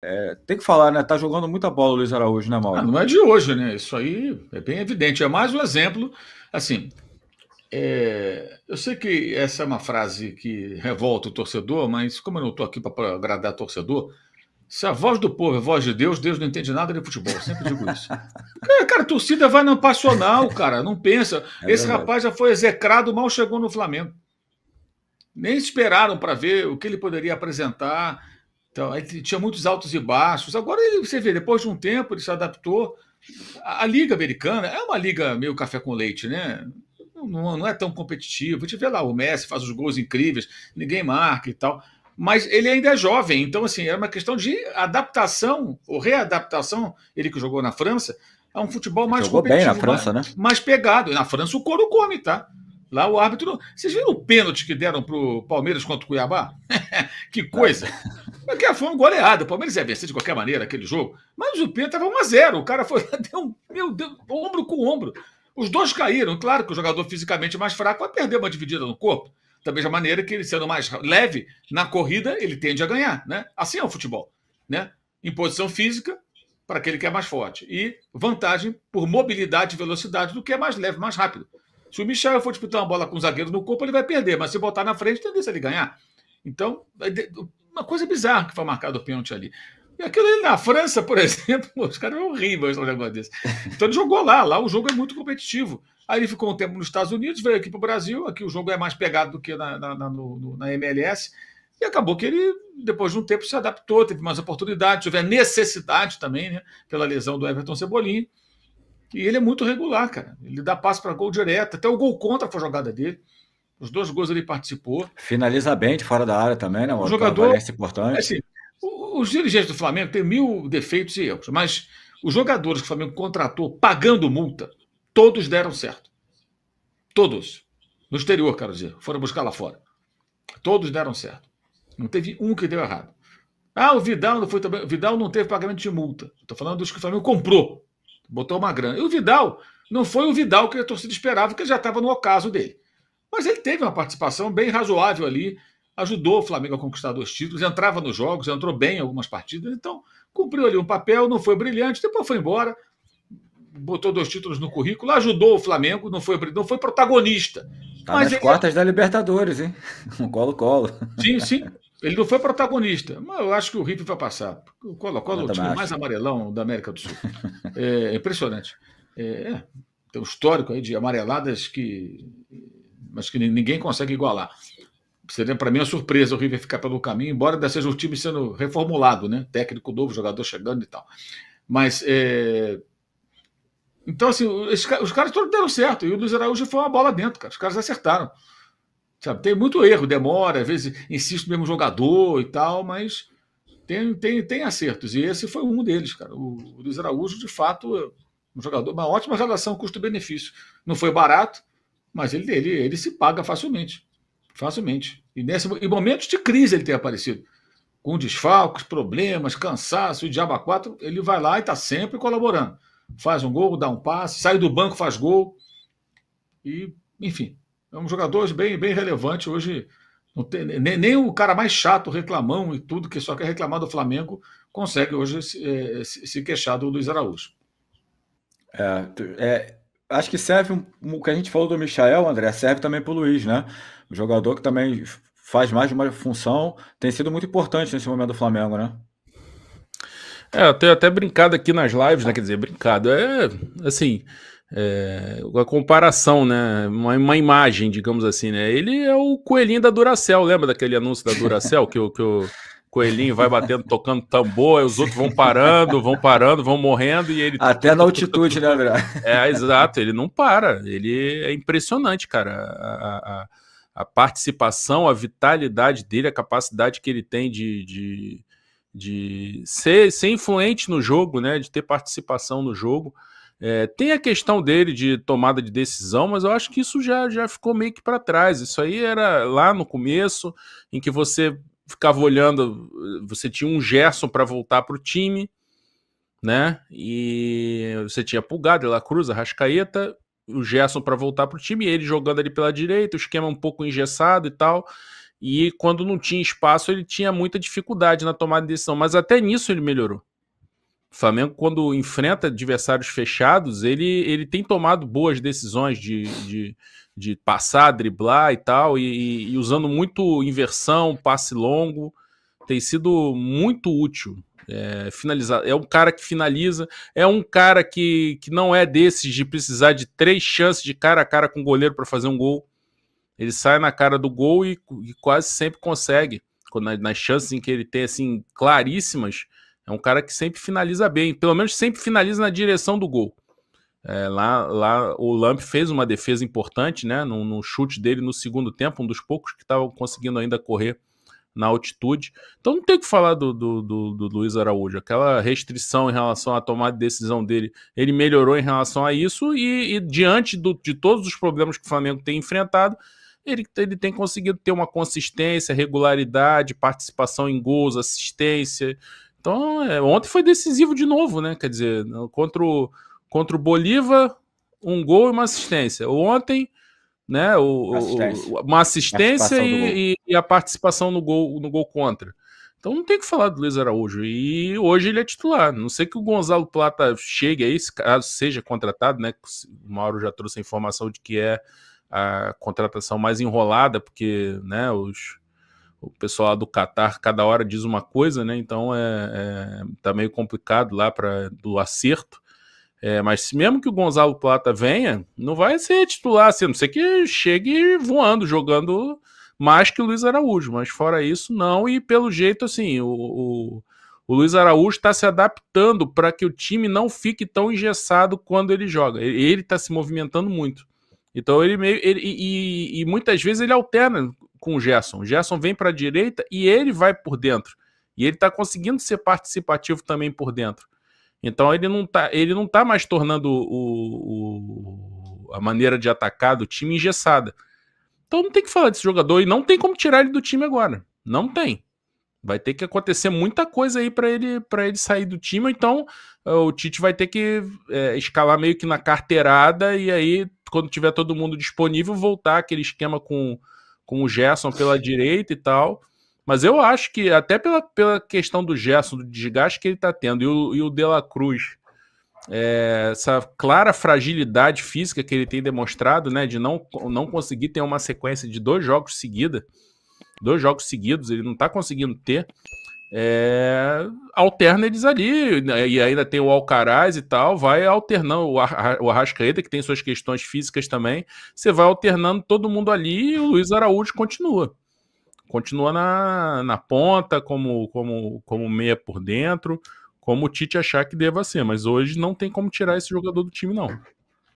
É, tem que falar, né? Tá jogando muita bola o Luiz Araújo, né, Mauro? Ah, não é de hoje, né? Isso aí é bem evidente. É mais um exemplo. Assim, é... eu sei que essa é uma frase que revolta o torcedor, mas como eu não estou aqui para agradar torcedor, se a voz do povo é a voz de Deus, Deus não entende nada de futebol. Eu sempre digo isso. cara, cara, a torcida vai no passional, cara. Não pensa. É Esse verdade. rapaz já foi execrado, mal chegou no Flamengo. Nem esperaram para ver o que ele poderia apresentar então, ele tinha muitos altos e baixos. Agora, ele, você vê, depois de um tempo, ele se adaptou. A, a Liga Americana é uma liga meio café com leite, né? Não, não é tão competitivo. A gente vê lá, o Messi faz os gols incríveis, ninguém marca e tal. Mas ele ainda é jovem, então, assim, era uma questão de adaptação ou readaptação. Ele que jogou na França, é um futebol mais jogou competitivo. bem na França, mais, né? Mais pegado. E na França o couro come, tá? Lá o árbitro. Vocês viram o pênalti que deram para o Palmeiras contra o Cuiabá? que coisa! Porque é. foi um goleada. O Palmeiras ia vencer de qualquer maneira aquele jogo. Mas o pênalti estava 1x0. O cara foi deu meu Deus, ombro com ombro. Os dois caíram. Claro que o jogador fisicamente é mais fraco vai perder uma dividida no corpo. Da mesma maneira que ele, sendo mais leve na corrida, ele tende a ganhar. Né? Assim é o futebol. Né? Imposição física para aquele que é mais forte. E vantagem por mobilidade e velocidade do que é mais leve, mais rápido. Se o Michel for disputar uma bola com o zagueiro no corpo, ele vai perder, mas se botar na frente, tem tendência ele ganhar. Então, uma coisa bizarra que foi marcado o pênalti ali. E aquilo ali na França, por exemplo, os caras são horríveis um negócio desse. Então ele jogou lá, lá o jogo é muito competitivo. Aí ele ficou um tempo nos Estados Unidos, veio aqui para o Brasil, aqui o jogo é mais pegado do que na, na, na, no, na MLS. E acabou que ele, depois de um tempo, se adaptou, teve mais oportunidade, Tiver necessidade também, né, pela lesão do Everton Cebolinha, e ele é muito regular, cara. Ele dá passo para gol direto. Até o gol contra foi a jogada dele. Os dois gols ele participou. Finaliza bem de fora da área também, né? O, o jogador. Parece importante. assim, os dirigentes do Flamengo têm mil defeitos e erros, mas os jogadores que o Flamengo contratou pagando multa, todos deram certo. Todos. No exterior, quero dizer. Foram buscar lá fora. Todos deram certo. Não teve um que deu errado. Ah, o Vidal não foi também. O Vidal não teve pagamento de multa. Estou falando dos que o Flamengo comprou botou uma grana. E o Vidal não foi o Vidal que a torcida esperava, que já estava no ocaso dele. Mas ele teve uma participação bem razoável ali, ajudou o Flamengo a conquistar dois títulos, entrava nos jogos, entrou bem em algumas partidas, então cumpriu ali um papel, não foi brilhante, depois foi embora, botou dois títulos no currículo, ajudou o Flamengo, não foi, não foi protagonista. Tá mas nas ele... quartas da Libertadores, hein? Um colo-colo. Sim, sim. Ele não foi protagonista, mas eu acho que o River vai passar. O Colo-Colo é o time mais amarelão da América do Sul. é, é impressionante. É, é tem um histórico aí de amareladas que. Mas que ninguém consegue igualar. Seria para mim uma surpresa o River ficar pelo caminho, embora ainda seja o time sendo reformulado, né? Técnico novo, jogador chegando e tal. Mas. É... Então, assim, os, caras todos deram certo. E o Luiz Araújo foi uma bola dentro, cara. Os caras acertaram. Sabe, tem muito erro, demora, às vezes insisto no mesmo jogador e tal, mas tem, tem, tem acertos. E esse foi um deles, cara. O, Luiz Araújo, de fato, um jogador, uma ótima relação custo-benefício. Não foi barato, mas ele, ele, ele se paga facilmente. Facilmente. E nesse, em momentos de crise ele tem aparecido. Com desfalques, problemas, cansaço, o diabo a quatro, ele vai lá e está sempre colaborando. Faz um gol, dá um passe, sai do banco, faz gol. E, enfim, é um jogador bem, bem relevante hoje. Tem, nem, nem, o cara mais chato, reclamão e tudo, que só quer reclamar do Flamengo, consegue hoje se, é, se, se queixar do Luiz Araújo. É, é, acho que serve o que a gente falou do Michael, André, serve também para o Luiz, né? O jogador que também faz mais de uma função, tem sido muito importante nesse momento do Flamengo, né? É, eu tenho até brincado aqui nas lives, né? Quer dizer, brincado. É assim é, a comparação, né? Uma, uma, imagem, digamos assim, né? Ele é o coelhinho da Duracel, lembra daquele anúncio da Duracel que o, que o coelhinho vai batendo, tocando tambor, aí os outros vão parando, vão parando, vão morrendo e ele até na altitude, né, André? É, exato. Ele não para. Ele é impressionante, cara. A, a, a participação, a vitalidade dele, a capacidade que ele tem de, de, de ser, ser influente no jogo, né? De ter participação no jogo. É, tem a questão dele de tomada de decisão, mas eu acho que isso já, já ficou meio que para trás. Isso aí era lá no começo, em que você ficava olhando, você tinha um Gerson para voltar para o time, né? E você tinha Pulgado, La Cruz, Rascaeta, o Gerson para voltar para o time, ele jogando ali pela direita, o esquema um pouco engessado e tal. E quando não tinha espaço, ele tinha muita dificuldade na tomada de decisão, mas até nisso ele melhorou. O Flamengo, quando enfrenta adversários fechados, ele, ele tem tomado boas decisões de, de, de passar, driblar e tal, e, e, usando muito inversão, passe longo, tem sido muito útil. É, finalizar. é um cara que finaliza, é um cara que, que não é desses de precisar de três chances de cara a cara com o goleiro para fazer um gol. Ele sai na cara do gol e, e quase sempre consegue. Nas, nas chances em que ele tem assim claríssimas, é um cara que sempre finaliza bem, pelo menos sempre finaliza na direção do gol. É, lá, lá o Lamp fez uma defesa importante, né? No, no, chute dele no segundo tempo, um dos poucos que estavam conseguindo ainda correr na altitude. Então não tem o que falar do, do, do, do, Luiz Araújo. Aquela restrição em relação à tomada de decisão dele, ele melhorou em relação a isso e, e diante do, de todos os problemas que o Flamengo tem enfrentado, ele, ele tem conseguido ter uma consistência, regularidade, participação em gols, assistência, então, é, ontem foi decisivo de novo, né? Quer dizer, contra o, contra o Bolívar, um gol e uma assistência. Ontem, né? O, assistência. O, uma assistência e, e, a participação no gol, no gol contra. Então não tem que falar do Luiz Araújo. E hoje ele é titular. Não sei que o Gonzalo Plata chegue aí, se caso seja contratado, né? O Mauro já trouxe a informação de que é a contratação mais enrolada, porque né, os, o pessoal lá do Catar cada hora diz uma coisa, né? Então é, é tá meio complicado lá para do acerto. É, mas mesmo que o Gonzalo Plata venha, não vai ser titular, assim, a não ser que chegue voando, jogando mais que o Luiz Araújo. Mas fora isso, não. E pelo jeito, assim, o, o, o Luiz Araújo está se adaptando para que o time não fique tão engessado quando ele joga. Ele está se movimentando muito. Então ele meio. Ele, e, e, muitas vezes ele alterna com o Gerson. O Gerson vem para a direita e ele vai por dentro. E ele está conseguindo ser participativo também por dentro. Então ele não está ele não tá mais tornando o, o, a maneira de atacar do time engessada. Então não tem que falar desse jogador e não tem como tirar ele do time agora. Não tem. Vai ter que acontecer muita coisa aí para ele para ele sair do time. Então eh, o Tite vai ter que é, escalar meio que na carteirada e aí quando tiver todo mundo disponível voltar aquele esquema com com o Gerson pela direita e tal. Mas eu acho que, até pela, pela questão do Gerson, do desgaste que ele está tendo, e o, e o De La Cruz, é, essa clara fragilidade física que ele tem demonstrado, né? De não, não conseguir ter uma sequência de dois jogos seguida, dois jogos seguidos, ele não está conseguindo ter é, alterna eles ali, né, e ainda tem o Alcaraz e tal, vai alternando o, Arrascaeta, que tem suas questões físicas também, você vai alternando todo mundo ali e o Luiz Araújo continua. Continua na, na ponta, como, como, como meia por dentro, como o Tite achar que deva ser, mas hoje não tem como tirar esse jogador do time, não.